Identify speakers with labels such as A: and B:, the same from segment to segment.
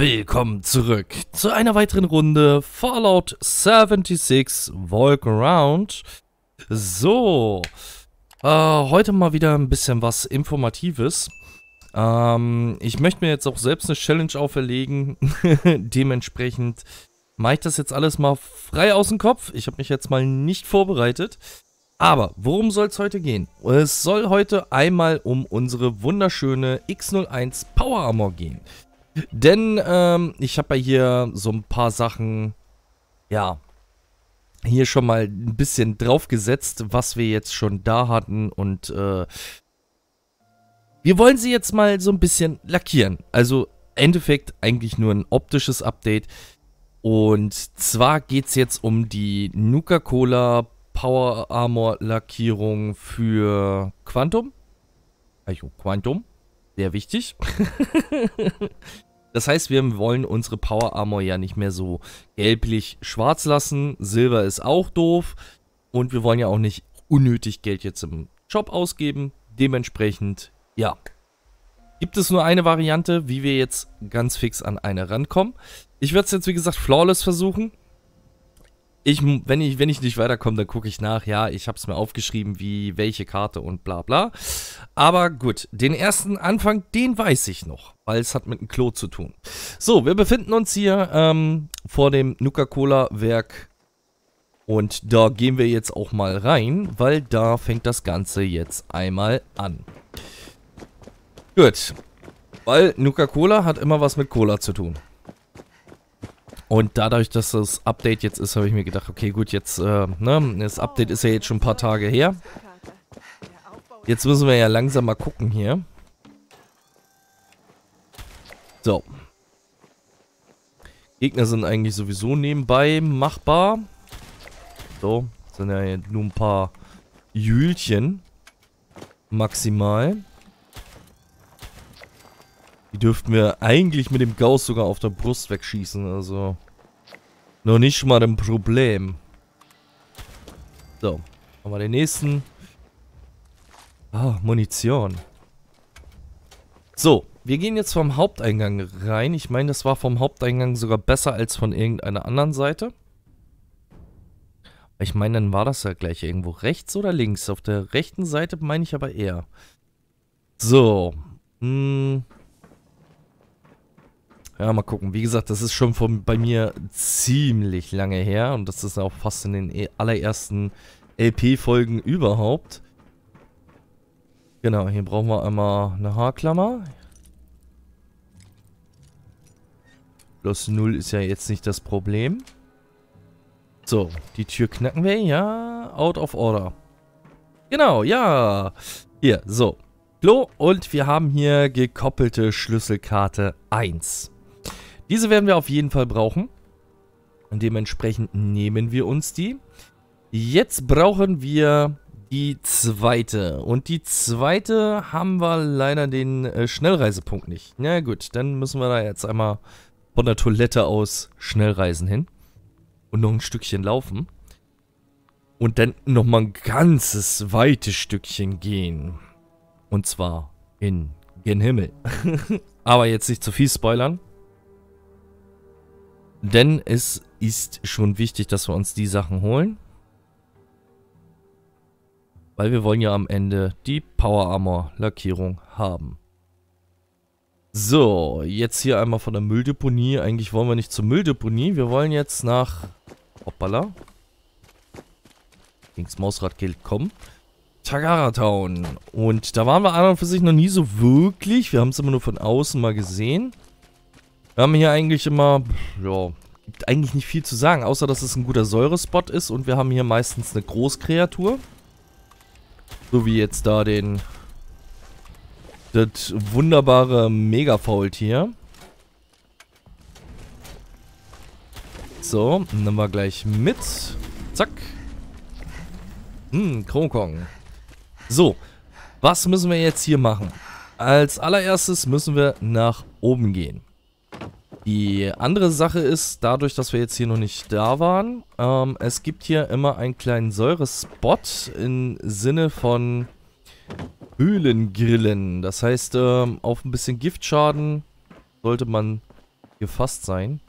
A: Willkommen zurück zu einer weiteren Runde Fallout 76 Walk Around. So, äh, heute mal wieder ein bisschen was Informatives. Ähm, ich möchte mir jetzt auch selbst eine Challenge auferlegen. Dementsprechend mache ich das jetzt alles mal frei aus dem Kopf. Ich habe mich jetzt mal nicht vorbereitet. Aber worum soll es heute gehen? Es soll heute einmal um unsere wunderschöne X01 Power Armor gehen. Denn ähm, ich habe ja hier so ein paar Sachen, ja, hier schon mal ein bisschen draufgesetzt, was wir jetzt schon da hatten und äh, wir wollen sie jetzt mal so ein bisschen lackieren. Also Endeffekt eigentlich nur ein optisches Update. Und zwar geht es jetzt um die Nuka-Cola Power Armor Lackierung für Quantum. Quantum, sehr wichtig. Das heißt, wir wollen unsere Power Armor ja nicht mehr so gelblich-schwarz lassen. Silber ist auch doof. Und wir wollen ja auch nicht unnötig Geld jetzt im Shop ausgeben. Dementsprechend, ja. Gibt es nur eine Variante, wie wir jetzt ganz fix an eine rankommen. Ich werde es jetzt, wie gesagt, flawless versuchen ich, wenn ich, wenn ich nicht weiterkomme, dann gucke ich nach, ja, ich habe es mir aufgeschrieben, wie welche Karte und bla bla. Aber gut, den ersten Anfang, den weiß ich noch, weil es hat mit dem Klo zu tun. So, wir befinden uns hier ähm, vor dem Nuka-Cola-Werk und da gehen wir jetzt auch mal rein, weil da fängt das Ganze jetzt einmal an. Gut, weil Nuka-Cola hat immer was mit Cola zu tun. Und dadurch, dass das Update jetzt ist, habe ich mir gedacht, okay, gut, jetzt, äh, ne, das Update ist ja jetzt schon ein paar Tage her. Jetzt müssen wir ja langsam mal gucken hier. So. Gegner sind eigentlich sowieso nebenbei machbar. So, sind ja nur ein paar Jühlchen. Maximal dürften wir eigentlich mit dem Gauss sogar auf der Brust wegschießen, also... Noch nicht mal ein Problem. So, haben wir den nächsten. Ah, Munition. So, wir gehen jetzt vom Haupteingang rein. Ich meine, das war vom Haupteingang sogar besser als von irgendeiner anderen Seite. Ich meine, dann war das ja gleich irgendwo rechts oder links. Auf der rechten Seite meine ich aber eher. So. Hm. Ja, mal gucken. Wie gesagt, das ist schon von, bei mir ziemlich lange her. Und das ist auch fast in den eh, allerersten LP-Folgen überhaupt. Genau, hier brauchen wir einmal eine Haarklammer. Plus 0 ist ja jetzt nicht das Problem. So, die Tür knacken wir. Ja, out of order. Genau, ja. Hier, so. Klo und wir haben hier gekoppelte Schlüsselkarte 1. Diese werden wir auf jeden Fall brauchen. Und dementsprechend nehmen wir uns die. Jetzt brauchen wir die zweite. Und die zweite haben wir leider den äh, Schnellreisepunkt nicht. Na gut, dann müssen wir da jetzt einmal von der Toilette aus Schnellreisen hin. Und noch ein Stückchen laufen. Und dann nochmal ein ganzes weites Stückchen gehen. Und zwar in den Himmel. Aber jetzt nicht zu viel spoilern. Denn es ist schon wichtig, dass wir uns die Sachen holen. Weil wir wollen ja am Ende die Power Armor Lackierung haben. So, jetzt hier einmal von der Mülldeponie. Eigentlich wollen wir nicht zur Mülldeponie. Wir wollen jetzt nach... Hoppala. Links Mausrad gilt, kommen. Tagara Town. Und da waren wir an und für sich noch nie so wirklich. Wir haben es immer nur von außen mal gesehen. Wir haben hier eigentlich immer, ja, gibt eigentlich nicht viel zu sagen, außer dass es ein guter Säurespot ist und wir haben hier meistens eine Großkreatur. So wie jetzt da den, das wunderbare Mega-Faultier. So, nehmen wir gleich mit. Zack. Hm, Kronkong. So, was müssen wir jetzt hier machen? Als allererstes müssen wir nach oben gehen. Die andere Sache ist, dadurch, dass wir jetzt hier noch nicht da waren, ähm, es gibt hier immer einen kleinen Säurespot im Sinne von Höhlengrillen. Das heißt, ähm, auf ein bisschen Giftschaden sollte man gefasst sein.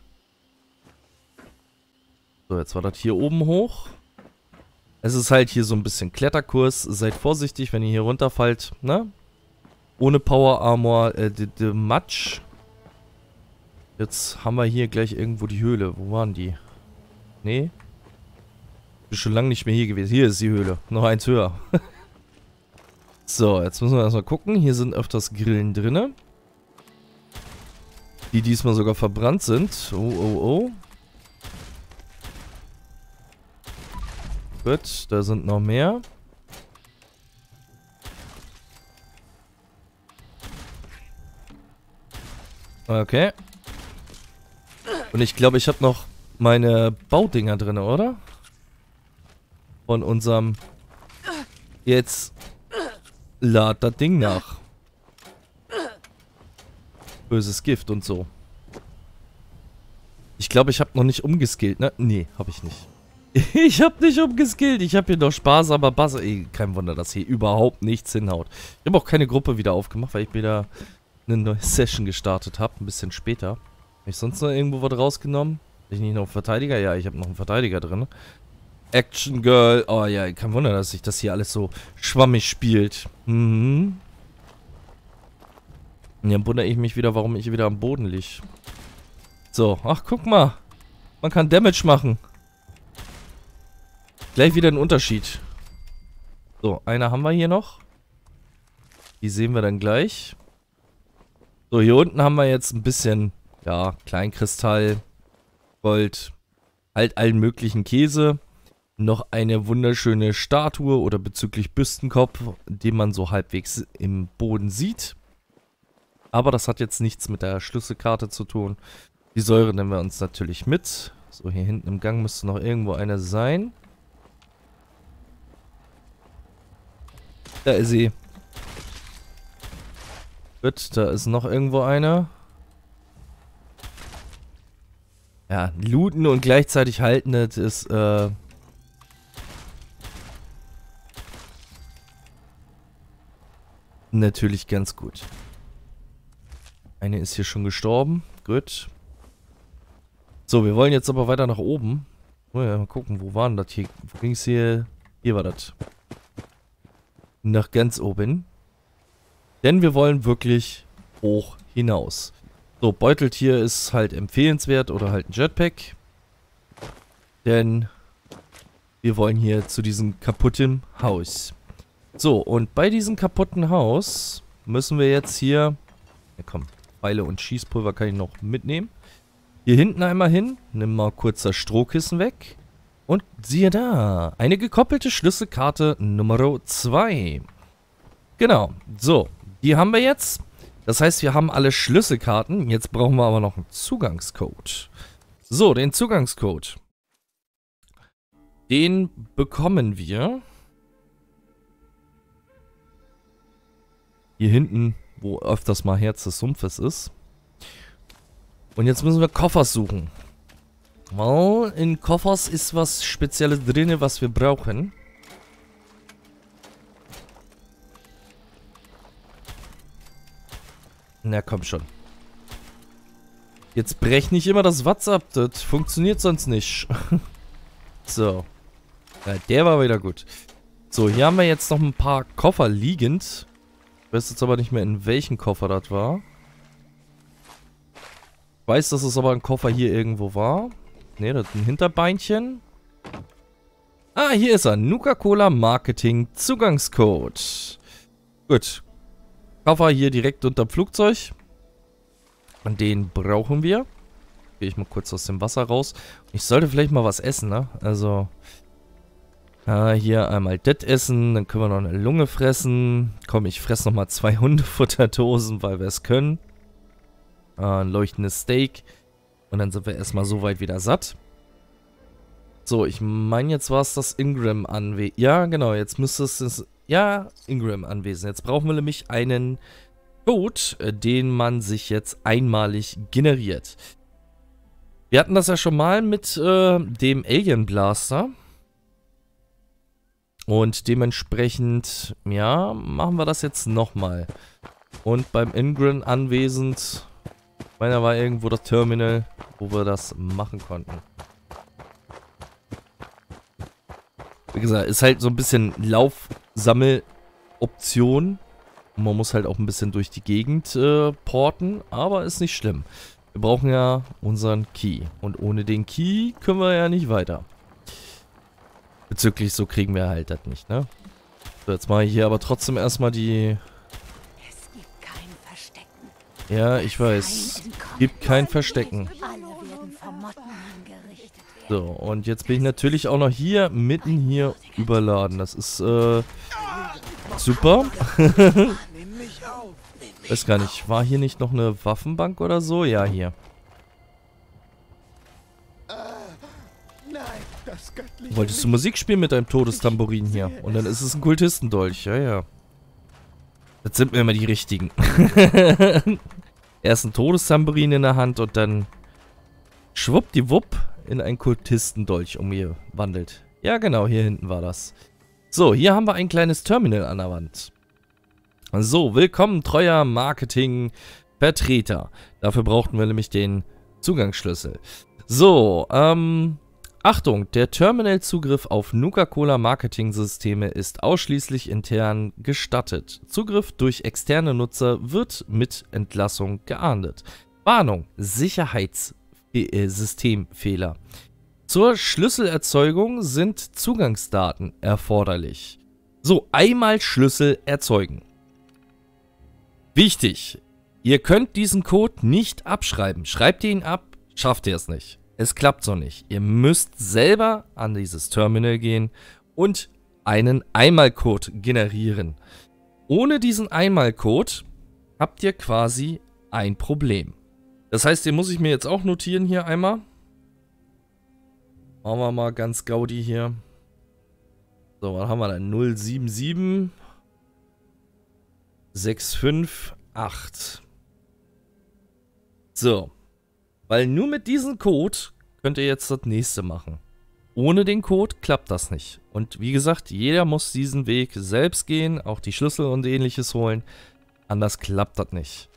A: So, jetzt war das hier oben hoch. Es ist halt hier so ein bisschen Kletterkurs. Seid vorsichtig, wenn ihr hier runterfallt, ne? Ohne Power Armor, äh, de, de Matsch Jetzt haben wir hier gleich irgendwo die Höhle. Wo waren die? Nee? Bin schon lange nicht mehr hier gewesen. Hier ist die Höhle. Noch eins höher. so, jetzt müssen wir erstmal gucken. Hier sind öfters Grillen drin. Die diesmal sogar verbrannt sind. Oh, oh, oh. Gut, da sind noch mehr. Okay. Und ich glaube, ich habe noch meine Baudinger drin, oder? Von unserem... Jetzt lad das Ding nach. Böses Gift und so. Ich glaube, ich habe noch nicht umgeskillt, ne? Nee, habe ich nicht. ich habe nicht umgeskillt. Ich habe hier noch Spaß, aber Bass... kein Wunder, dass hier überhaupt nichts hinhaut. Ich habe auch keine Gruppe wieder aufgemacht, weil ich wieder eine neue Session gestartet habe. Ein bisschen später. Habe ich sonst noch irgendwo was rausgenommen? Habe ich nicht noch einen Verteidiger? Ja, ich habe noch einen Verteidiger drin. Action Girl. Oh ja, kein Wunder, dass sich das hier alles so schwammig spielt. Mhm. Und dann wundere ich mich wieder, warum ich wieder am Boden liege. So, ach guck mal. Man kann Damage machen. Gleich wieder ein Unterschied. So, einer haben wir hier noch. Die sehen wir dann gleich. So, hier unten haben wir jetzt ein bisschen ja, Kleinkristall, Gold, halt allen möglichen Käse. Noch eine wunderschöne Statue oder bezüglich Büstenkopf, den man so halbwegs im Boden sieht. Aber das hat jetzt nichts mit der Schlüsselkarte zu tun. Die Säure nehmen wir uns natürlich mit. So, hier hinten im Gang müsste noch irgendwo einer sein. Da ist sie. Gut, da ist noch irgendwo einer. Ja, looten und gleichzeitig halten, das ist, äh... Natürlich ganz gut. Eine ist hier schon gestorben. Gut. So, wir wollen jetzt aber weiter nach oben. Oh ja, mal gucken, wo waren das hier? Wo ging es hier? Hier war das. Nach ganz oben. Denn wir wollen wirklich hoch hinaus. So, Beuteltier ist halt empfehlenswert oder halt ein Jetpack. Denn wir wollen hier zu diesem kaputten Haus. So, und bei diesem kaputten Haus müssen wir jetzt hier... Ja komm, Pfeile und Schießpulver kann ich noch mitnehmen. Hier hinten einmal hin. Nimm mal kurz das Strohkissen weg. Und siehe da, eine gekoppelte Schlüsselkarte Nummer 2. Genau, so, die haben wir jetzt. Das heißt, wir haben alle Schlüsselkarten. Jetzt brauchen wir aber noch einen Zugangscode. So, den Zugangscode. Den bekommen wir. Hier hinten, wo öfters mal Herz des Sumpfes ist. Und jetzt müssen wir Koffers suchen. Weil in Koffers ist was Spezielles drin, was wir brauchen. Na komm schon. Jetzt brech nicht immer das WhatsApp. Das funktioniert sonst nicht. so. Ja, der war wieder gut. So, hier haben wir jetzt noch ein paar Koffer liegend. Ich weiß jetzt aber nicht mehr, in welchem Koffer das war. Ich weiß, dass es aber ein Koffer hier irgendwo war. Ne, das ist ein Hinterbeinchen. Ah, hier ist er. Nuka-Cola Marketing Zugangscode. Gut, Koffer hier direkt unter dem Flugzeug. Und den brauchen wir. Gehe ich mal kurz aus dem Wasser raus. Ich sollte vielleicht mal was essen, ne? Also, äh, hier einmal das essen. Dann können wir noch eine Lunge fressen. Komm, ich fresse nochmal zwei Hundefutterdosen, weil wir es können. Äh, ein leuchtendes Steak. Und dann sind wir erstmal so weit wieder satt. So, ich meine, jetzt war es das Ingram anweh. Ja, genau, jetzt müsste es ja, Ingram anwesend. Jetzt brauchen wir nämlich einen Code, äh, den man sich jetzt einmalig generiert. Wir hatten das ja schon mal mit äh, dem Alien Blaster. Und dementsprechend, ja, machen wir das jetzt nochmal. Und beim Ingram anwesend, meiner war irgendwo das Terminal, wo wir das machen konnten. Wie gesagt, ist halt so ein bisschen Laufsammeloption. Man muss halt auch ein bisschen durch die Gegend äh, porten, aber ist nicht schlimm. Wir brauchen ja unseren Key. Und ohne den Key können wir ja nicht weiter. Bezüglich so kriegen wir halt das nicht, ne? So, jetzt mache ich hier aber trotzdem erstmal die... Es gibt kein Verstecken. Ja, ich weiß. Es Gibt kein Verstecken. Alle werden vermotten. So, und jetzt bin ich natürlich auch noch hier, mitten hier überladen. Das ist, äh, super. Weiß gar nicht, war hier nicht noch eine Waffenbank oder so? Ja, hier. Wolltest du Musik spielen mit deinem Todestamburin hier? Und dann ist es ein Kultistendolch, ja, ja. Das sind mir immer die richtigen. Erst ein Todestamburin in der Hand und dann schwuppdiwupp in ein Kultistendolch umgewandelt. Ja, genau, hier hinten war das. So, hier haben wir ein kleines Terminal an der Wand. So, willkommen, treuer Marketing-Vertreter. Dafür brauchten wir nämlich den Zugangsschlüssel. So, ähm, Achtung, der Terminal-Zugriff auf Nuka-Cola Marketing-Systeme ist ausschließlich intern gestattet. Zugriff durch externe Nutzer wird mit Entlassung geahndet. Warnung, Sicherheits- äh, äh, Systemfehler. Zur Schlüsselerzeugung sind Zugangsdaten erforderlich. So, einmal Schlüssel erzeugen. Wichtig, ihr könnt diesen Code nicht abschreiben. Schreibt ihr ihn ab, schafft ihr es nicht. Es klappt so nicht. Ihr müsst selber an dieses Terminal gehen und einen Einmalcode generieren. Ohne diesen Einmalcode habt ihr quasi ein Problem. Das heißt, den muss ich mir jetzt auch notieren hier einmal. Machen wir mal ganz gaudi hier. So, was haben wir da? 077 658. So. Weil nur mit diesem Code könnt ihr jetzt das nächste machen. Ohne den Code klappt das nicht. Und wie gesagt, jeder muss diesen Weg selbst gehen, auch die Schlüssel und ähnliches holen. Anders klappt das nicht.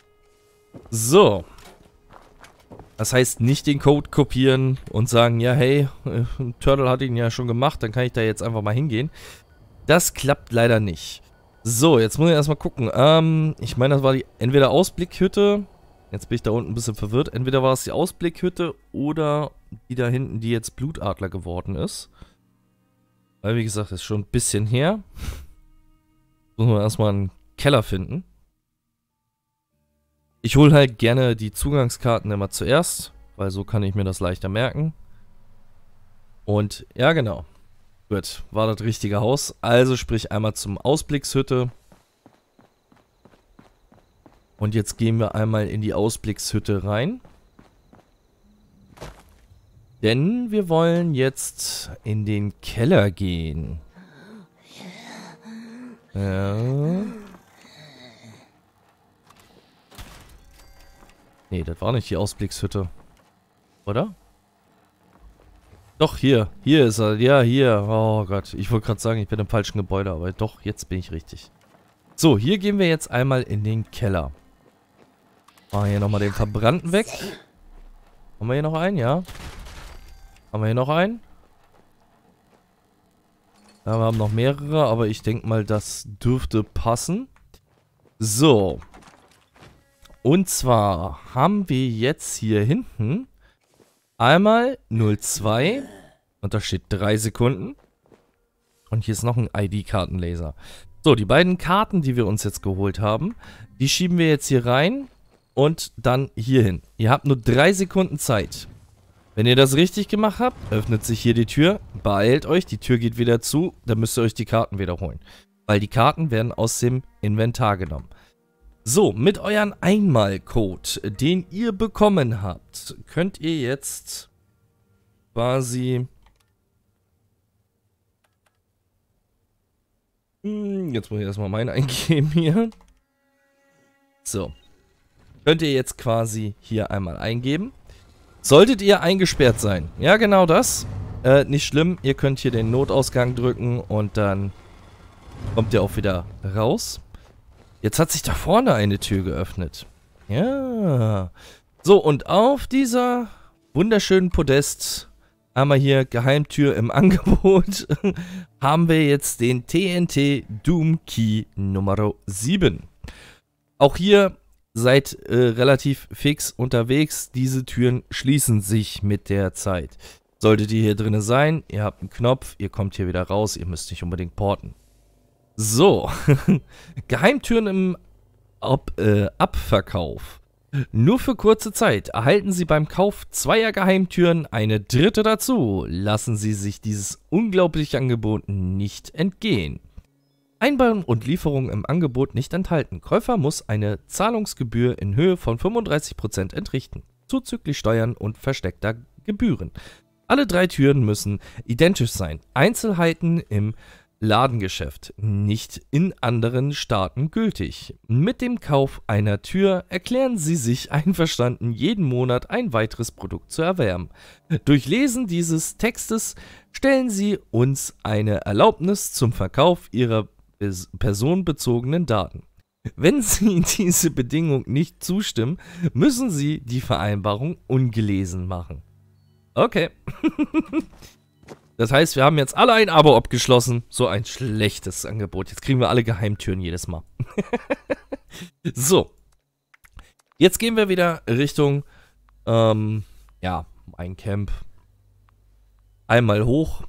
A: So, das heißt, nicht den Code kopieren und sagen, ja, hey, äh, Turtle hat ihn ja schon gemacht, dann kann ich da jetzt einfach mal hingehen. Das klappt leider nicht. So, jetzt muss ich erstmal gucken. Ähm, ich meine, das war die entweder Ausblickhütte. Jetzt bin ich da unten ein bisschen verwirrt. Entweder war es die Ausblickhütte oder die da hinten, die jetzt Blutadler geworden ist. Weil, wie gesagt, ist schon ein bisschen her. Muss man erstmal einen Keller finden. Ich hole halt gerne die Zugangskarten immer zuerst, weil so kann ich mir das leichter merken. Und ja, genau. Gut, war das richtige Haus. Also sprich einmal zum Ausblickshütte. Und jetzt gehen wir einmal in die Ausblickshütte rein. Denn wir wollen jetzt in den Keller gehen. Ja. Nee, das war nicht die Ausblickshütte. Oder? Doch, hier. Hier ist er. Ja, hier. Oh Gott. Ich wollte gerade sagen, ich bin im falschen Gebäude, aber doch, jetzt bin ich richtig. So, hier gehen wir jetzt einmal in den Keller. Machen wir hier nochmal den Verbrannten weg. Haben wir hier noch einen? Ja. Haben wir hier noch einen? Ja, wir haben noch mehrere, aber ich denke mal, das dürfte passen. So. Und zwar haben wir jetzt hier hinten einmal 02 und da steht 3 Sekunden. Und hier ist noch ein ID-Kartenlaser. So, die beiden Karten, die wir uns jetzt geholt haben, die schieben wir jetzt hier rein und dann hier hin. Ihr habt nur 3 Sekunden Zeit. Wenn ihr das richtig gemacht habt, öffnet sich hier die Tür, beeilt euch, die Tür geht wieder zu, dann müsst ihr euch die Karten wiederholen. Weil die Karten werden aus dem Inventar genommen. So, mit euren Einmalcode, den ihr bekommen habt, könnt ihr jetzt quasi... Hm, jetzt muss ich erstmal meinen eingeben hier. So. Könnt ihr jetzt quasi hier einmal eingeben. Solltet ihr eingesperrt sein. Ja, genau das. Äh, nicht schlimm. Ihr könnt hier den Notausgang drücken und dann kommt ihr auch wieder raus. Jetzt hat sich da vorne eine Tür geöffnet. Ja. So, und auf dieser wunderschönen Podest einmal hier Geheimtür im Angebot, haben wir jetzt den TNT Doom Key Nummer 7. Auch hier seid äh, relativ fix unterwegs. Diese Türen schließen sich mit der Zeit. Solltet ihr hier drin sein, ihr habt einen Knopf, ihr kommt hier wieder raus, ihr müsst nicht unbedingt porten. So, Geheimtüren im Ab äh, Abverkauf. Nur für kurze Zeit erhalten Sie beim Kauf zweier Geheimtüren eine dritte dazu. Lassen Sie sich dieses unglaubliche Angebot nicht entgehen. Einbauen und Lieferung im Angebot nicht enthalten. Käufer muss eine Zahlungsgebühr in Höhe von 35% entrichten, zuzüglich Steuern und versteckter Gebühren. Alle drei Türen müssen identisch sein. Einzelheiten im Ladengeschäft nicht in anderen Staaten gültig. Mit dem Kauf einer Tür erklären Sie sich einverstanden, jeden Monat ein weiteres Produkt zu erwerben. Durch Lesen dieses Textes stellen Sie uns eine Erlaubnis zum Verkauf Ihrer personenbezogenen Daten. Wenn Sie diese Bedingung nicht zustimmen, müssen Sie die Vereinbarung ungelesen machen. Okay. Das heißt, wir haben jetzt alle ein Abo abgeschlossen. So ein schlechtes Angebot. Jetzt kriegen wir alle Geheimtüren jedes Mal. so. Jetzt gehen wir wieder Richtung, ähm, ja, ein Camp. Einmal hoch.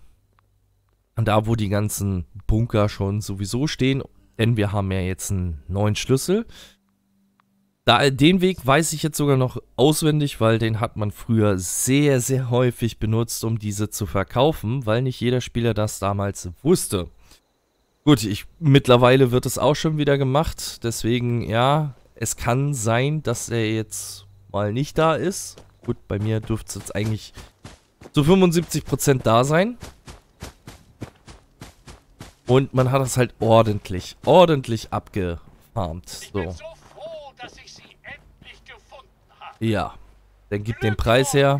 A: Und da, wo die ganzen Bunker schon sowieso stehen. Denn wir haben ja jetzt einen neuen Schlüssel. Da, den Weg weiß ich jetzt sogar noch auswendig, weil den hat man früher sehr, sehr häufig benutzt, um diese zu verkaufen, weil nicht jeder Spieler das damals wusste. Gut, ich, mittlerweile wird es auch schon wieder gemacht, deswegen ja, es kann sein, dass er jetzt mal nicht da ist. Gut, bei mir dürfte es jetzt eigentlich zu 75% da sein. Und man hat es halt ordentlich, ordentlich abgefarmt. So. Ja. Dann gib den Preis her.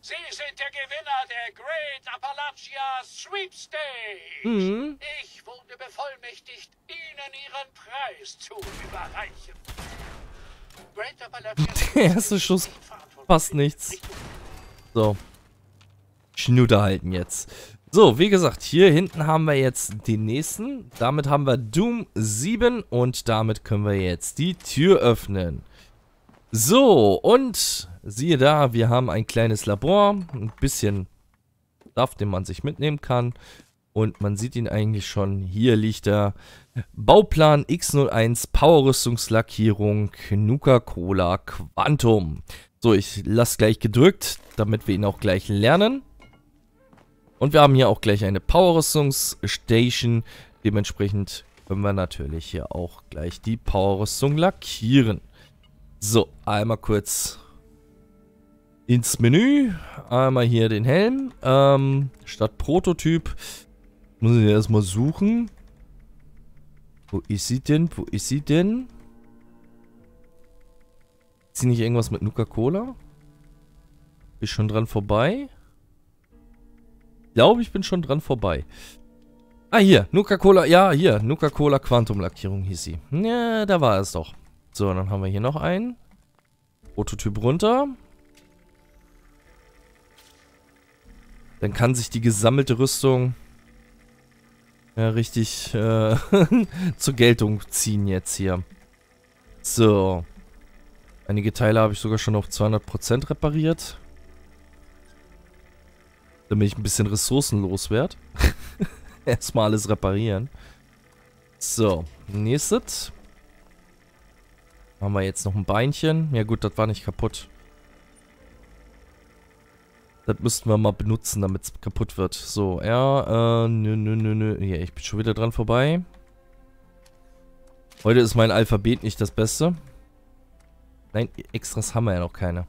A: Sie sind der Gewinner der Great Appalachia Sweepstakes. Mhm. Ich wurde bevollmächtigt, Ihnen Ihren Preis zu überreichen. Great Appalachia der erste Schuss passt nichts. So. Schnute halten jetzt. So, wie gesagt, hier hinten haben wir jetzt den nächsten. Damit haben wir Doom 7 und damit können wir jetzt die Tür öffnen. So, und siehe da, wir haben ein kleines Labor, ein bisschen Saft, den man sich mitnehmen kann. Und man sieht ihn eigentlich schon, hier liegt der Bauplan X01, Powerrüstungslackierung, Nuka-Cola, Quantum. So, ich lasse gleich gedrückt, damit wir ihn auch gleich lernen. Und wir haben hier auch gleich eine Powerrüstungsstation. Dementsprechend können wir natürlich hier auch gleich die Powerrüstung lackieren. So, einmal kurz ins Menü. Einmal hier den Helm. Ähm, statt Prototyp muss ich erstmal suchen. Wo ist sie denn? Wo ist sie denn? Ist sie nicht irgendwas mit Nuka-Cola? Bin ich schon dran vorbei? Ich glaube, ich bin schon dran vorbei. Ah, hier. Nuka-Cola. Ja, hier. Nuka-Cola Quantum-Lackierung hieß sie. Ja, da war es doch. So, dann haben wir hier noch einen. Prototyp runter. Dann kann sich die gesammelte Rüstung ja, richtig äh, zur Geltung ziehen jetzt hier. So. Einige Teile habe ich sogar schon auf 200% repariert. Damit ich ein bisschen ressourcenlos werde. Erstmal alles reparieren. So, nächstes. Haben wir jetzt noch ein Beinchen? Ja gut, das war nicht kaputt. Das müssten wir mal benutzen, damit es kaputt wird. So, ja, äh, nö, nö, nö, nö. Ja, ich bin schon wieder dran vorbei. Heute ist mein Alphabet nicht das Beste. Nein, Extras haben wir ja noch keine.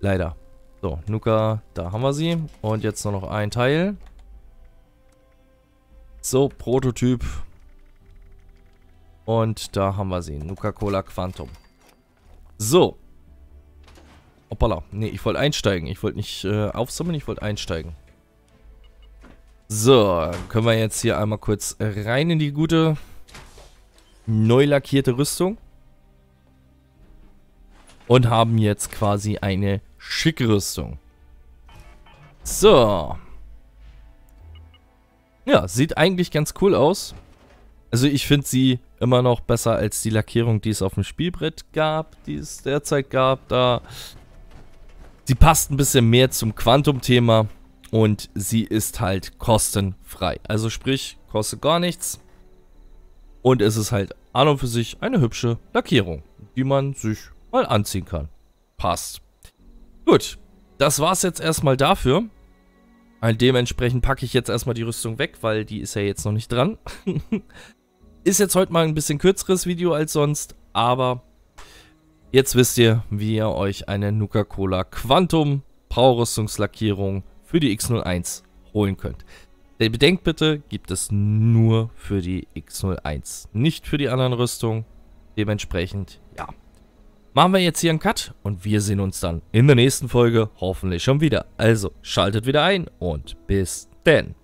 A: Leider. So, Nuka, da haben wir sie. Und jetzt nur noch ein Teil. So, Prototyp. Und da haben wir sie. Nuka-Cola Quantum. So. Hoppala. Ne, ich wollte einsteigen. Ich wollte nicht äh, aufsammeln, ich wollte einsteigen. So, können wir jetzt hier einmal kurz rein in die gute, neu lackierte Rüstung. Und haben jetzt quasi eine schicke Rüstung. So. Ja, sieht eigentlich ganz cool aus. Also ich finde sie immer noch besser als die Lackierung, die es auf dem Spielbrett gab, die es derzeit gab. Da sie passt ein bisschen mehr zum Quantum-Thema und sie ist halt kostenfrei. Also sprich, kostet gar nichts. Und es ist halt an und für sich eine hübsche Lackierung, die man sich mal anziehen kann. Passt. Gut, das war's jetzt erstmal dafür. Äh, dementsprechend packe ich jetzt erstmal die Rüstung weg, weil die ist ja jetzt noch nicht dran. Ist jetzt heute mal ein bisschen kürzeres Video als sonst, aber jetzt wisst ihr, wie ihr euch eine Nuka-Cola Quantum Power-Rüstungslackierung für die X01 holen könnt. Denn bedenkt bitte, gibt es nur für die X01, nicht für die anderen Rüstungen. Dementsprechend, ja. Machen wir jetzt hier einen Cut und wir sehen uns dann in der nächsten Folge hoffentlich schon wieder. Also schaltet wieder ein und bis denn.